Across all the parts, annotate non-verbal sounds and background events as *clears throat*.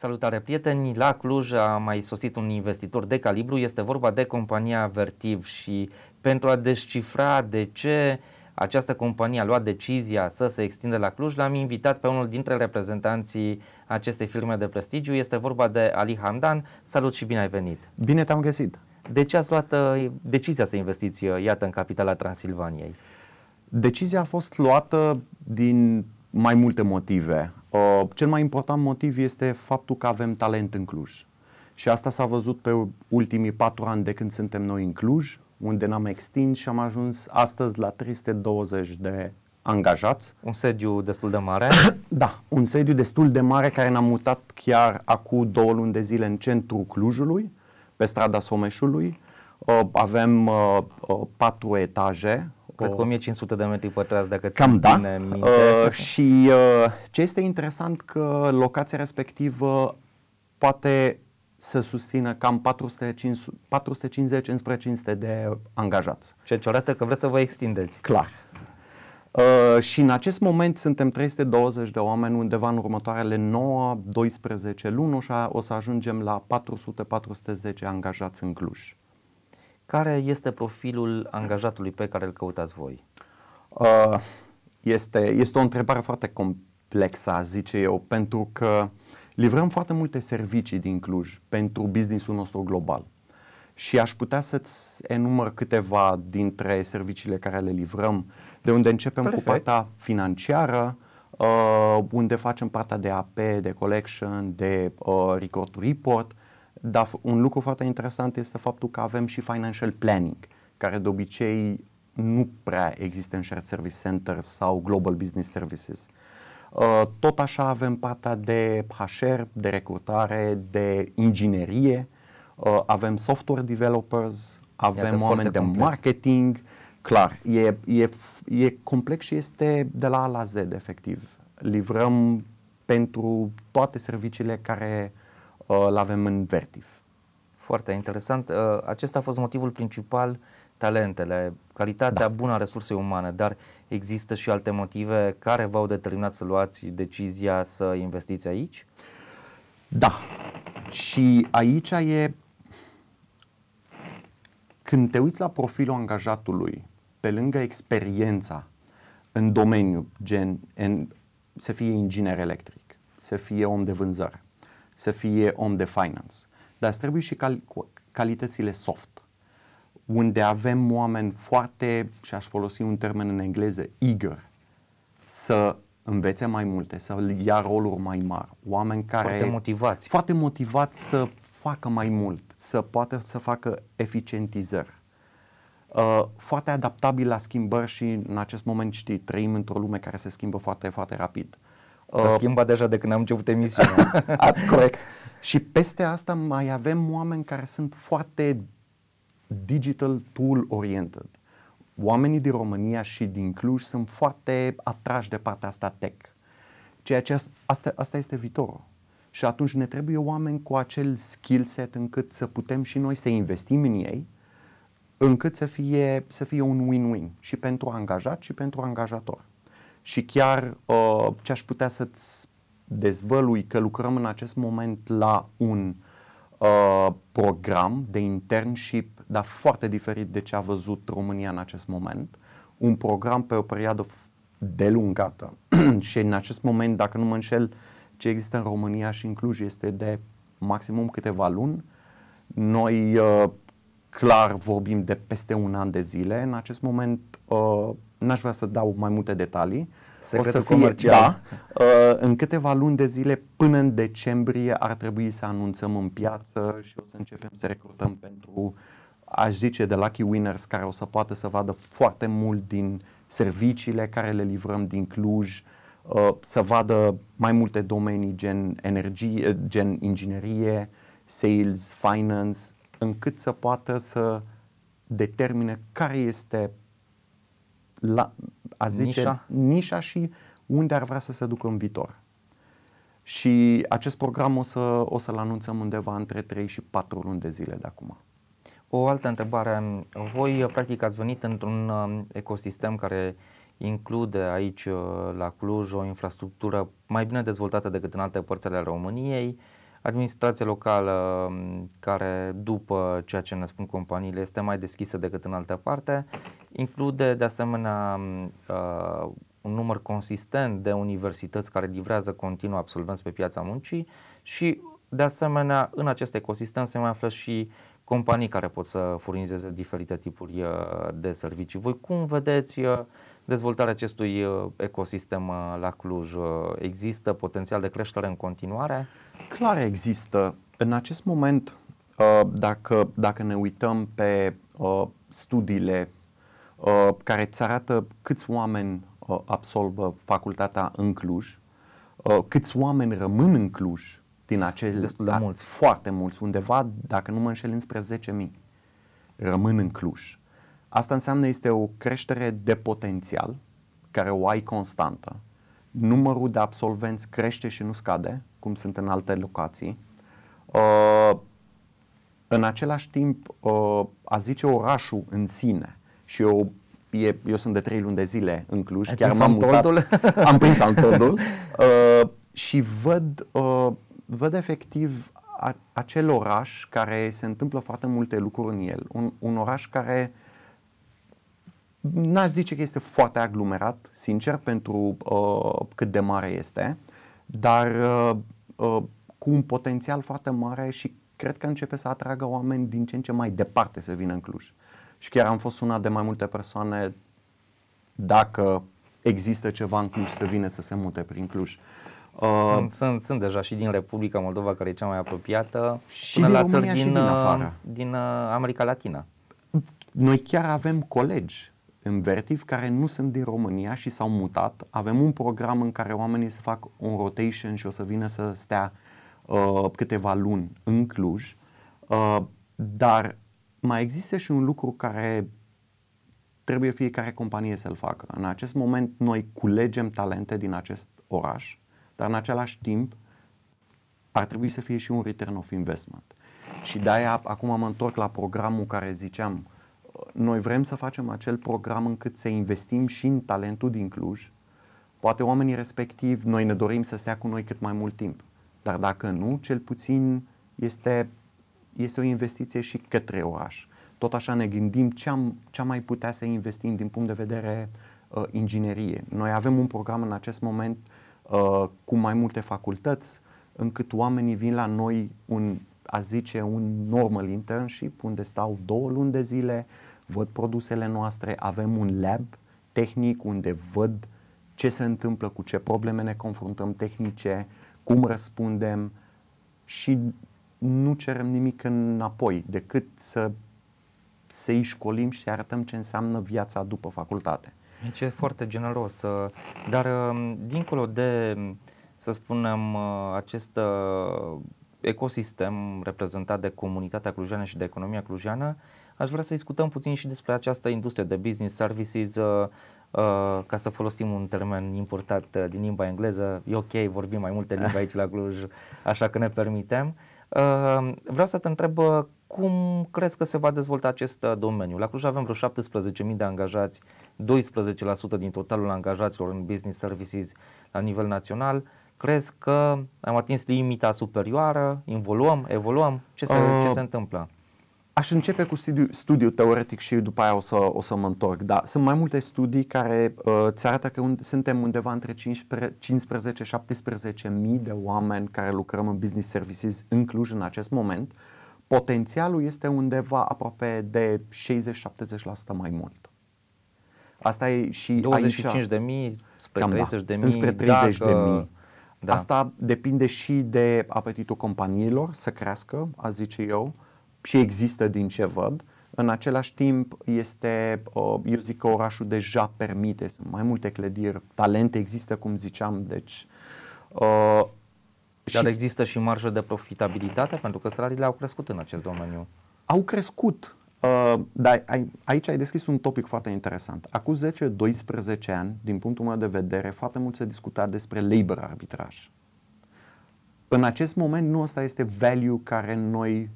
Salutare prieteni! La Cluj a mai sosit un investitor de calibru, este vorba de compania Vertiv și pentru a descifra de ce această companie a luat decizia să se extindă la Cluj, l-am invitat pe unul dintre reprezentanții acestei firme de prestigiu, este vorba de Ali Hamdan. Salut și bine ai venit! Bine te-am găsit! De ce ați luat uh, decizia să investiți, uh, iată, în capitala Transilvaniei? Decizia a fost luată din mai multe motive. Uh, cel mai important motiv este faptul că avem talent în Cluj. Și asta s-a văzut pe ultimii patru ani de când suntem noi în Cluj, unde ne-am extins și am ajuns astăzi la 320 de angajați. Un sediu destul de mare. *coughs* da, un sediu destul de mare care ne-am mutat chiar acum două luni de zile în centrul Clujului, pe strada Someșului. Uh, avem uh, patru etaje, Cred că 1500 de metri pătrați, dacă ți Cam da. minte. Uh, și uh, ce este interesant că locația respectivă poate să susțină cam 450, 500 de angajați. Ceea ce arată că vreți să vă extindeți. Clar. Uh, și în acest moment suntem 320 de oameni undeva în următoarele 9-12 luni și o să ajungem la 400-410 angajați în Cluj. Care este profilul angajatului pe care îl căutați voi? Uh, este, este o întrebare foarte complexă, zice eu, pentru că livrăm foarte multe servicii din Cluj pentru businessul nostru global. Și aș putea să-ți enumăr câteva dintre serviciile care le livrăm, de unde începem Perfect. cu partea financiară, uh, unde facem partea de AP, de collection, de uh, record to report, uh, dar un lucru foarte interesant este faptul că avem și financial planning, care de obicei nu prea există în shared service center sau global business services. Uh, tot așa avem partea de HR, de recrutare, de inginerie, uh, avem software developers, avem Iată, oameni de complex. marketing. Clar, e, e, e complex și este de la A la Z, efectiv. Livrăm pentru toate serviciile care uh, Uh, îl avem în vertif. Foarte interesant. Uh, acesta a fost motivul principal, talentele, calitatea da. bună a resursei umane, dar există și alte motive care v-au determinat să luați decizia să investiți aici? Da. Și aici e când te uiți la profilul angajatului, pe lângă experiența în domeniu, gen în, să fie inginer electric, să fie om de vânzare, să fie om de finance. Dar îți trebuie și cal- calitățile soft, unde avem oameni foarte, și aș folosi un termen în engleză, eager, să învețe mai multe, să ia roluri mai mari, oameni care... Foarte motivați. Foarte motivați să facă mai mult, să poată să facă eficientizări. Uh, foarte adaptabil la schimbări și în acest moment știi, trăim într-o lume care se schimbă foarte, foarte rapid. S-a uh, schimbat deja de când am început emisiunea. *laughs* Corect. Și peste asta mai avem oameni care sunt foarte digital tool oriented. Oamenii din România și din Cluj sunt foarte atrași de partea asta tech. Ceea ce asta, asta este viitorul. Și atunci ne trebuie oameni cu acel skill set încât să putem și noi să investim în ei, încât să fie, să fie un win-win și pentru angajat și pentru angajator și chiar uh, ce aș putea să-ți dezvălui că lucrăm în acest moment la un uh, program de internship, dar foarte diferit de ce a văzut România în acest moment. Un program pe o perioadă delungată *clears throat* și în acest moment, dacă nu mă înșel, ce există în România și în Cluj este de maximum câteva luni. Noi uh, clar vorbim de peste un an de zile. În acest moment uh, n-aș vrea să dau mai multe detalii. Secretul o să fie, comercial. Da, uh, în câteva luni de zile, până în decembrie, ar trebui să anunțăm în piață și o să începem să recrutăm pentru, aș zice, de lucky winners care o să poată să vadă foarte mult din serviciile care le livrăm din Cluj, uh, să vadă mai multe domenii gen energie, gen inginerie, sales, finance, încât să poată să determine care este la, a zice, nișa. nișa și unde ar vrea să se ducă în viitor. Și acest program o, să, o să-l anunțăm undeva între 3 și 4 luni de zile de acum. O altă întrebare. Voi, practic, ați venit într-un um, ecosistem care include aici, uh, la Cluj, o infrastructură mai bine dezvoltată decât în alte părți ale României, uh, administrație locală mm, care, după ceea ce ne spun companiile, este mai deschisă decât în altă parte, include de asemenea mm, uh, un număr consistent de universități care livrează continuu absolvenți pe piața muncii și de asemenea în acest ecosistem se mai află și companii care pot să furnizeze diferite tipuri uh, de servicii. Voi cum vedeți uh, dezvoltarea acestui uh, ecosistem uh, la Cluj? Uh, există potențial de creștere în continuare? Clar există. În acest moment, dacă, dacă ne uităm pe studiile care îți arată câți oameni absolvă facultatea în Cluj, câți oameni rămân în Cluj din acele... Destul de mulți. Foarte mulți, undeva, dacă nu mă înșel, înspre 10.000 rămân în Cluj. Asta înseamnă este o creștere de potențial care o ai constantă. Numărul de absolvenți crește și nu scade, cum sunt în alte locații. Uh, în același timp, uh, a zice orașul în sine și eu, e, eu sunt de trei luni de zile în Cluj, Ai chiar m-am mutat, *laughs* am prins am uh, și văd, uh, văd efectiv a, acel oraș care se întâmplă foarte multe lucruri în el, un, un oraș care uh, n-aș zice că este foarte aglomerat, sincer, pentru uh, cât de mare este, dar uh, uh, cu un potențial foarte mare și cred că începe să atragă oameni din ce în ce mai departe să vină în Cluj. Și chiar am fost sunat de mai multe persoane dacă există ceva în Cluj să vină să se mute prin Cluj. Uh, sunt, uh, sunt, sunt deja și din Republica Moldova, care e cea mai apropiată, și până din la țări din, din, uh, afară. din uh, America Latina. Noi chiar avem colegi în Vertiv care nu sunt din România și s-au mutat. Avem un program în care oamenii se fac un rotation și o să vină să stea uh, câteva luni în Cluj. Uh, dar mai există și un lucru care trebuie fiecare companie să-l facă. În acest moment noi culegem talente din acest oraș, dar în același timp ar trebui să fie și un return of investment. Și de-aia acum mă întorc la programul care ziceam noi vrem să facem acel program încât să investim și în talentul din Cluj. Poate oamenii respectivi noi ne dorim să stea cu noi cât mai mult timp. Dar dacă nu, cel puțin este, este o investiție și către oraș. Tot așa ne gândim ce am, ce am mai putea să investim din punct de vedere uh, inginerie. Noi avem un program în acest moment uh, cu mai multe facultăți, încât oamenii vin la noi un a zice, un normal internship unde stau două luni de zile, văd produsele noastre, avem un lab tehnic unde văd ce se întâmplă, cu ce probleme ne confruntăm tehnice, cum răspundem și nu cerem nimic înapoi decât să să-i școlim și să arătăm ce înseamnă viața după facultate. Deci e foarte generos, uh, dar um, dincolo de, să spunem, uh, acest uh, ecosistem reprezentat de comunitatea clujeană și de economia clujeană, aș vrea să discutăm puțin și despre această industrie de business services, uh, uh, ca să folosim un termen importat uh, din limba engleză. E ok, vorbim mai multe limbi aici la Cluj, *laughs* așa că ne permitem. Uh, vreau să te întreb uh, cum crezi că se va dezvolta acest uh, domeniu? La Cluj avem vreo 17.000 de angajați, 12% din totalul angajaților în business services la nivel național. Uh, Crezi că am atins limita superioară? Involuăm? Evoluăm? Ce se, uh, ce se întâmplă? Aș începe cu studiu, studiu teoretic și după aia o să, o să mă întorc, dar sunt mai multe studii care uh, ți arată că un, suntem undeva între 15-17 mii de oameni care lucrăm în business services în Cluj în acest moment. Potențialul este undeva aproape de 60-70% mai mult. Asta e și 25 aici, de mii spre 30 da, de mii. Înspre 30 dacă... de mii da. Asta depinde și de apetitul companiilor să crească, a zice eu, și există din ce văd. În același timp, este, uh, eu zic că orașul deja permite, sunt mai multe clădiri, talente există, cum ziceam, deci... Uh, Dar și... există și marjă de profitabilitate, pentru că salariile au crescut în acest domeniu. Au crescut, Uh, dar ai, aici ai deschis un topic foarte interesant. Acum 10-12 ani, din punctul meu de vedere, foarte mult se discuta despre labor arbitraj. În acest moment nu asta este value care noi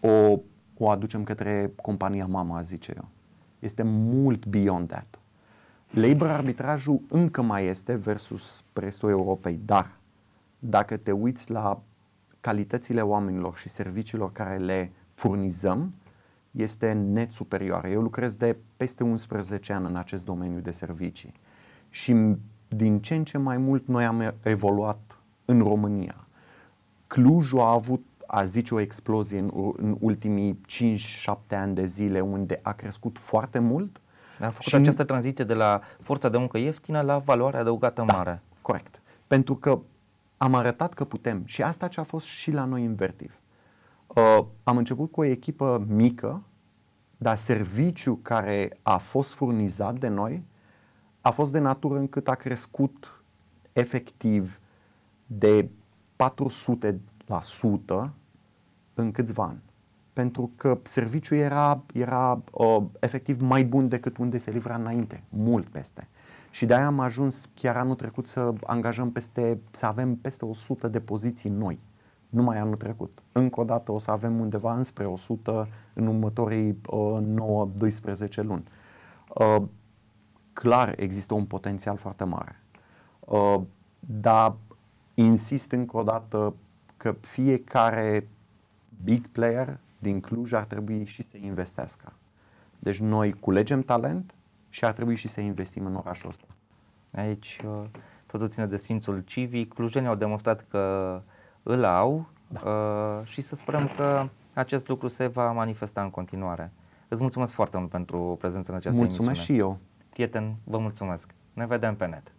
o, o aducem către compania mama, zice eu. Este mult beyond that. Labor arbitrajul încă mai este versus restul Europei, dar dacă te uiți la calitățile oamenilor și serviciilor care le furnizăm, este net superioară. Eu lucrez de peste 11 ani în acest domeniu de servicii și din ce în ce mai mult noi am evoluat în România. Clujul a avut, a zice, o explozie în, în ultimii 5-7 ani de zile unde a crescut foarte mult. A făcut și... această tranziție de la forța de muncă ieftină la valoare adăugată da, mare. Corect. Pentru că am arătat că putem și asta ce a fost și la noi invertiv. Uh, am început cu o echipă mică, dar serviciu care a fost furnizat de noi a fost de natură încât a crescut efectiv de 400% în câțiva ani. Pentru că serviciul era, era uh, efectiv mai bun decât unde se livra înainte, mult peste. Și de-aia am ajuns chiar anul trecut să angajăm peste, să avem peste 100 de poziții noi numai anul trecut. Încă o dată o să avem undeva înspre 100 în următorii uh, 9-12 luni. Uh, clar există un potențial foarte mare. Uh, dar insist încă o dată că fiecare big player din Cluj ar trebui și să investească. Deci noi culegem talent și ar trebui și să investim în orașul ăsta. Aici uh, totul ține de simțul civic. Clujenii au demonstrat că uh, îl au da. uh, și să sperăm că acest lucru se va manifesta în continuare. Îți mulțumesc foarte mult pentru prezența în această mulțumesc emisiune. Mulțumesc și eu. Prieten, vă mulțumesc. Ne vedem pe net.